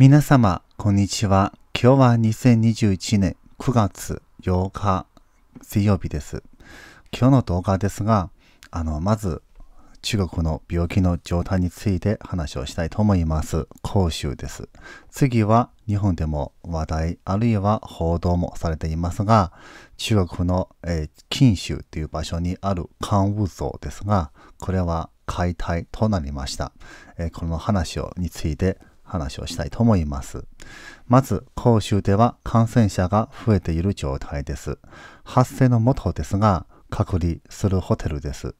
皆様、こんにちは。今日は2021年9月8日、水曜日です。今日の動画ですが、あの、まず、中国の病気の状態について話をしたいと思います。講習です。次は日本でも話題、あるいは報道もされていますが、中国の、えー、州という場所にある漢武像ですが、これは解体となりました。えー、この話をについて話をしたいと思います。まず、広州では感染者が増えている状態です。発生のもとですが、隔離するホテルです。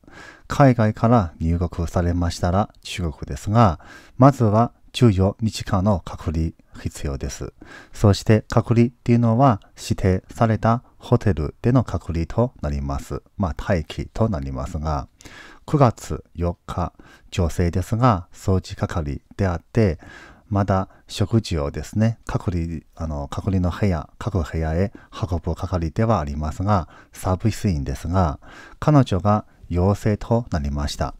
海外から入国されましたら中国ですが、まずは14日間の隔離必要です。そして隔離っていうのは指定されたホテルでの隔離となります。まあ待機となりますが、9月4日、女性ですが、掃除係であって、まだ食事をですね、隔離、あの、隔離の部屋、各部屋へ運ぶ係ではありますが、サービス員ですが、彼女が陽性となりました。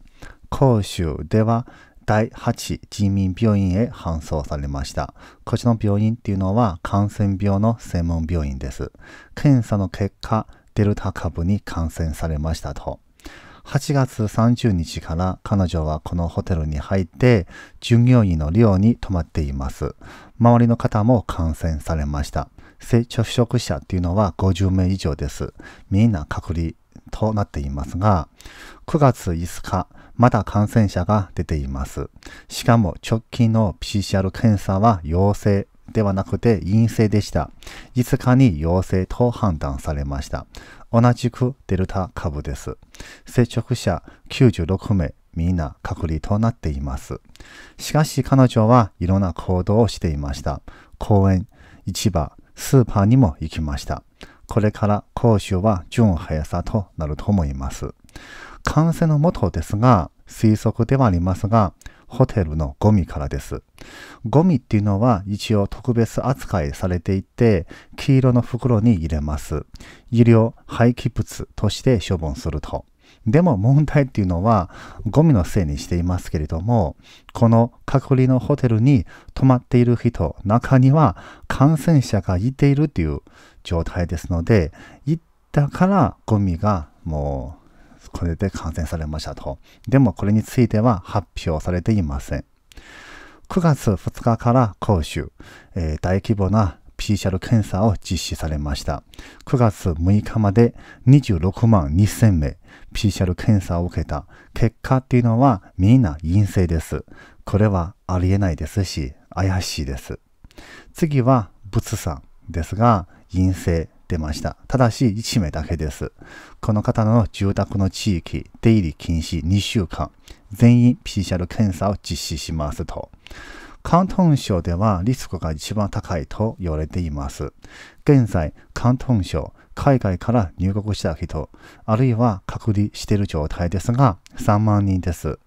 広州では第8人民病院へ搬送されました。こちらの病院っていうのは感染病の専門病院です。検査の結果、デルタ株に感染されましたと。8月30日から彼女はこのホテルに入って従業員の寮に泊まっています。周りの方も感染されました。接触者っていうのは50名以上です。みんな隔離となっていますが、9月5日、まだ感染者が出ています。しかも直近の PCR 検査は陽性ではなくて陰性でした。5日に陽性と判断されました。同じくデルタ株です。接触者96名、みんな隔離となっています。しかし彼女はいろんな行動をしていました。公園、市場、スーパーにも行きました。これから講習は順速さとなると思います。感染のもとですが、推測ではありますが、ホテルのゴミからです。ゴミっていうのは一応特別扱いされていて、黄色の袋に入れます。医療廃棄物として処分すると。でも問題っていうのはゴミのせいにしていますけれども、この隔離のホテルに泊まっている人、中には感染者がいているという状態ですので、行ったからゴミがもうこれで感染されましたと。でもこれについては発表されていません。9月2日から講習、えー、大規模な PCR 検査を実施されました。9月6日まで26万2000名 PCR 検査を受けた結果っていうのはみんな陰性です。これはありえないですし怪しいです。次は仏さんですが陰性ってました。ただし、1名だけです。この方の住宅の地域、出入り禁止2週間、全員 PCR 検査を実施しますと。広東省ではリスクが一番高いと言われています。現在、広東省、海外から入国した人、あるいは隔離している状態ですが、3万人です。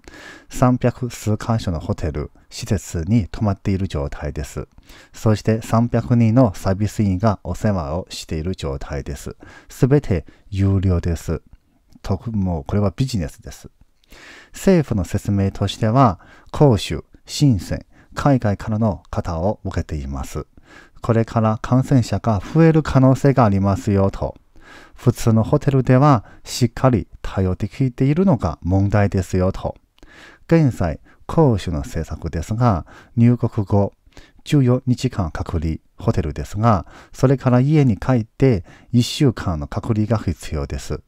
300数箇所のホテル、施設に泊まっている状態です。そして300人のサービス員がお世話をしている状態です。すべて有料です。特もうこれはビジネスです。政府の説明としては、公衆、深セン、海外からの方を受けています。これから感染者が増える可能性がありますよと。普通のホテルではしっかり対応できているのが問題ですよと。現在、講師の政策ですが、入国後14日間隔離、ホテルですが、それから家に帰って1週間の隔離が必要です。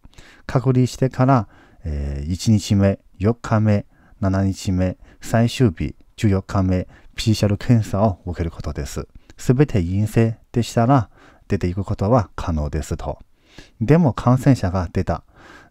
隔離してから、えー、1日目、4日目、7日目、最終日、14日目、PCR 検査を受けることです。全て陰性でしたら出ていくことは可能ですと。でも感染者が出た。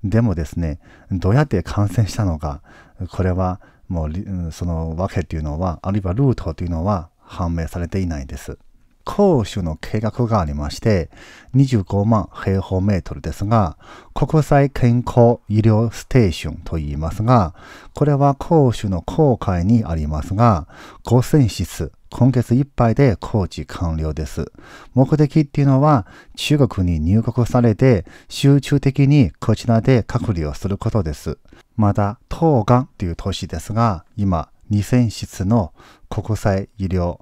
でもですね、どうやって感染したのか、これはもうそのわっていうのは、あるいはルートというのは判明されていないです。公主の計画がありまして、25万平方メートルですが、国際健康医療ステーションと言いますが、これは公主の郊外にありますが、5000室今月いっぱいで工事完了です。目的っていうのは中国に入国されて集中的にこちらで隔離をすることです。また、東岸っていう都市ですが、今2000室の国際医療、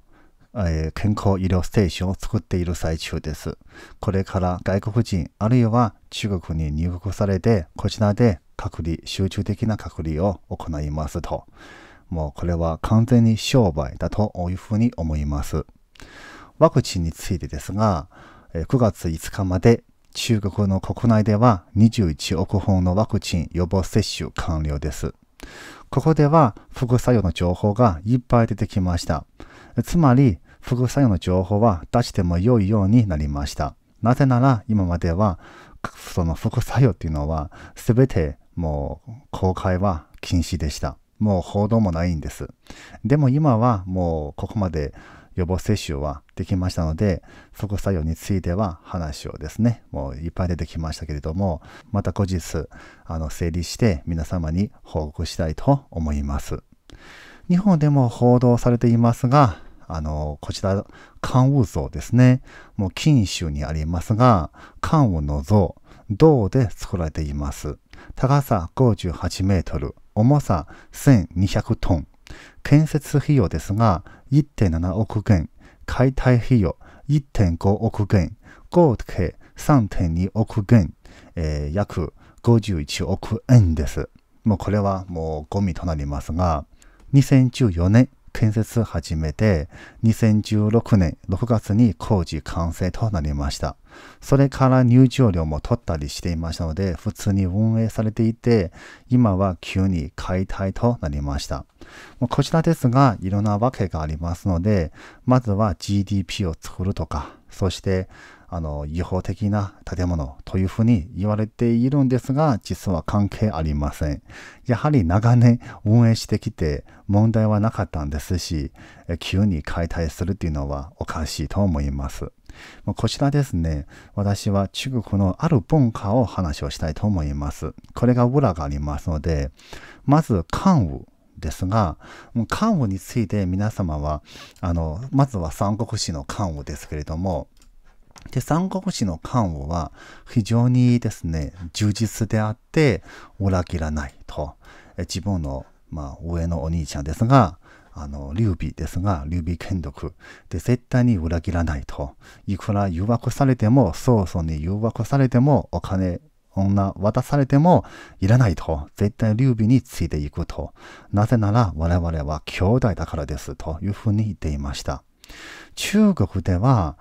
えー、健康医療ステーションを作っている最中です。これから外国人あるいは中国に入国されてこちらで隔離、集中的な隔離を行いますと。もうこれは完全に商売だというふうに思います。ワクチンについてですが、9月5日まで中国の国内では21億本のワクチン予防接種完了です。ここでは副作用の情報がいっぱい出てきました。つまり、副作用の情報は出しても良いようになりました。なぜなら今まではその副作用っていうのは全てもう公開は禁止でした。もう報道もないんです。でも今はもうここまで予防接種はできましたので、副作用については話をですね、もういっぱい出てきましたけれども、また後日、あの、整理して皆様に報告したいと思います。日本でも報道されていますが、あの、こちら、関羽像ですね。もう、錦州にありますが、関羽の像、銅で作られています。高さ58メートル、重さ1200トン。建設費用ですが1.7億元、解体費用1.5億元、合計3.2億元、えー、約51億円です。もうこれはもうゴミとなりますが、2014年建設始めて、2016年6月に工事完成となりました。それから入場料も取ったりしていましたので、普通に運営されていて、今は急に解体となりました。こちらですが、いろんなわけがありますので、まずは GDP を作るとか、そして、あの、違法的な建物というふうに言われているんですが、実は関係ありません。やはり長年運営してきて問題はなかったんですし、急に解体するというのはおかしいと思います。まこちらですね、私は中国のある文化を話をしたいと思います。これが裏がありますので、まず、漢武ですが、漢武について皆様は、あの、まずは三国志の漢武ですけれども、で、三国志の漢王は非常にですね、充実であって裏切らないと、自分の、まあ、上のお兄ちゃんですが、あの、劉備ですが、劉備権力で絶対に裏切らないと。いくら誘惑されても、曹操に誘惑されても、お金、女渡されてもいらないと、絶対劉備についていくと。なぜなら我々は兄弟だからですというふうに言っていました。中国では、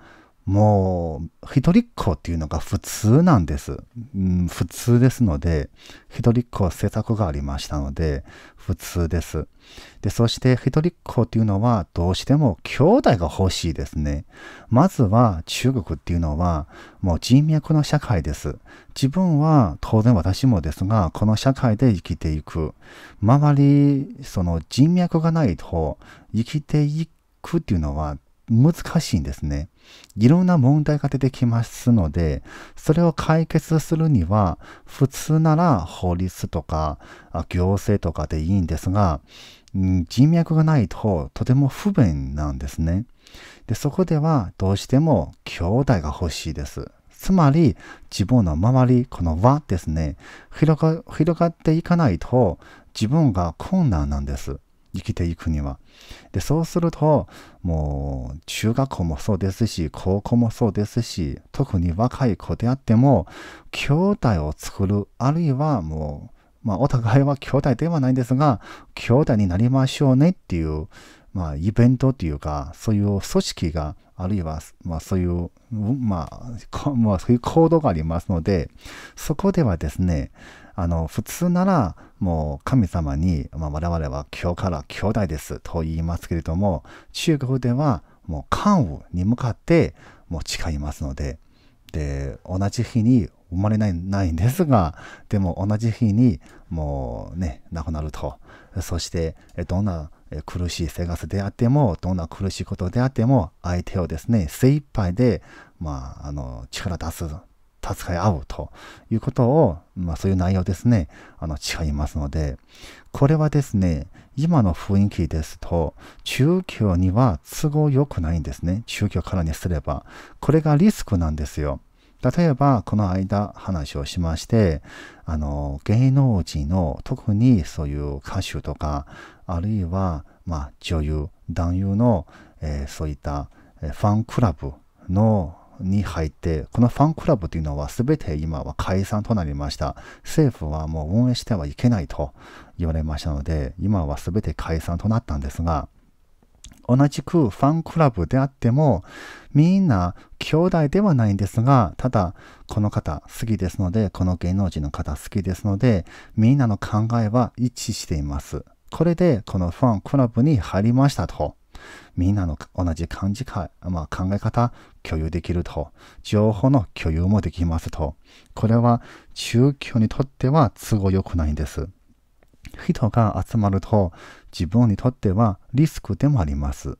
もう、一人っ子っていうのが普通なんです。うん、普通ですので、一人っ子政策がありましたので、普通です。で、そして一人っ子っていうのは、どうしても兄弟が欲しいですね。まずは、中国っていうのは、もう人脈の社会です。自分は、当然私もですが、この社会で生きていく。周り、その人脈がないと、生きていくっていうのは難しいんですね。いろんな問題が出てきますので、それを解決するには、普通なら法律とか行政とかでいいんですが、人脈がないととても不便なんですね。でそこではどうしても兄弟が欲しいです。つまり自分の周り、この輪ですね、広が広がっていかないと自分が困難なんです。生きていくには。で、そうすると、もう、中学校もそうですし、高校もそうですし、特に若い子であっても、兄弟を作る、あるいはもう、まあ、お互いは兄弟ではないんですが、兄弟になりましょうねっていう、まあ、イベントというか、そういう組織が、あるいは、まあ、そういう、まあ、まあ、そういう行動がありますので、そこではですね、あの、普通なら、もう神様に、まあ、我々は今日から兄弟ですと言いますけれども、中国ではもう関羽に向かってもう誓いますので、で、同じ日に生まれないないんですが、でも同じ日にもうね、亡くなると。そして、どんな苦しい生活であっても、どんな苦しいことであっても、相手をですね、精一杯で、まあ、あの、力出す扱い合うということを、まあ、そういう内容ですね、あの誓いますので、これはですね、今の雰囲気ですと、中教には都合良くないんですね。宗教からにすれば。これがリスクなんですよ。例えば、この間話をしまして、あの、芸能人の、特にそういう歌手とか、あるいは、まあ、女優、男優の、えー、そういったファンクラブのに入って、このファンクラブというのは全て今は解散となりました。政府はもう運営してはいけないと言われましたので、今は全て解散となったんですが、同じくファンクラブであっても、みんな兄弟ではないんですが、ただ、この方好きですので、この芸能人の方好きですので、みんなの考えは一致しています。これで、このファンクラブに入りましたと。みんなの同じ感じか、まあ、考え方共有できると、情報の共有もできますと、これは宗教にとっては都合良くないんです。人が集まると自分にとってはリスクでもあります。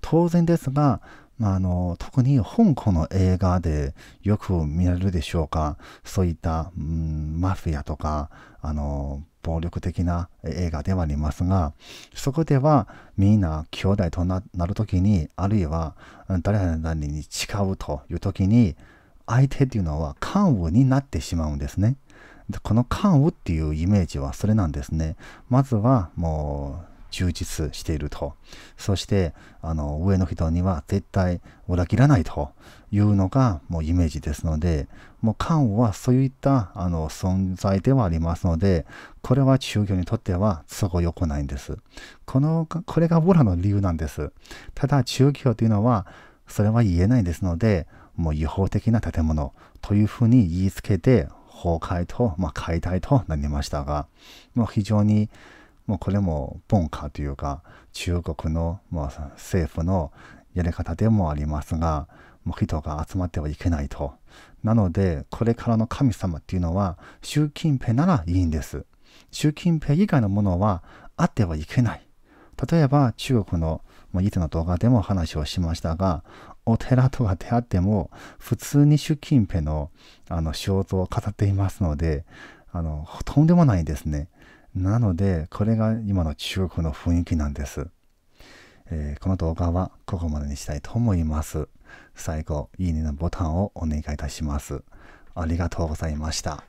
当然ですが、まあ、あの特に香港の映画でよく見られるでしょうかそういった、うん、マフィアとかあの暴力的な映画ではありますがそこではみんな兄弟となる時にあるいは誰々に誓うという時に相手っていうのは関羽になってしまうんですね。この関羽っていうイメージはそれなんですね。まずはもう充実していると。そして、あの、上の人には絶対裏切らないというのが、もうイメージですので、もう漢はそういった、あの、存在ではありますので、これは宗教にとっては都合良くないんです。この、これがボラの理由なんです。ただ、宗教というのは、それは言えないですので、もう違法的な建物というふうに言いつけて、崩壊と、まあ、解体となりましたが、もう非常にもうこれも文化というか中国の、まあ、政府のやり方でもありますがもう人が集まってはいけないと。なのでこれからの神様っていうのは習近平ならいいんです。習近平以外のものはあってはいけない。例えば中国の以前の動画でも話をしましたがお寺とかであっても普通に習近平のあの肖像を飾っていますのであのとんでもないですねなので、これが今の中国の雰囲気なんです。えー、この動画はここまでにしたいと思います。最後、いいねのボタンをお願いいたします。ありがとうございました。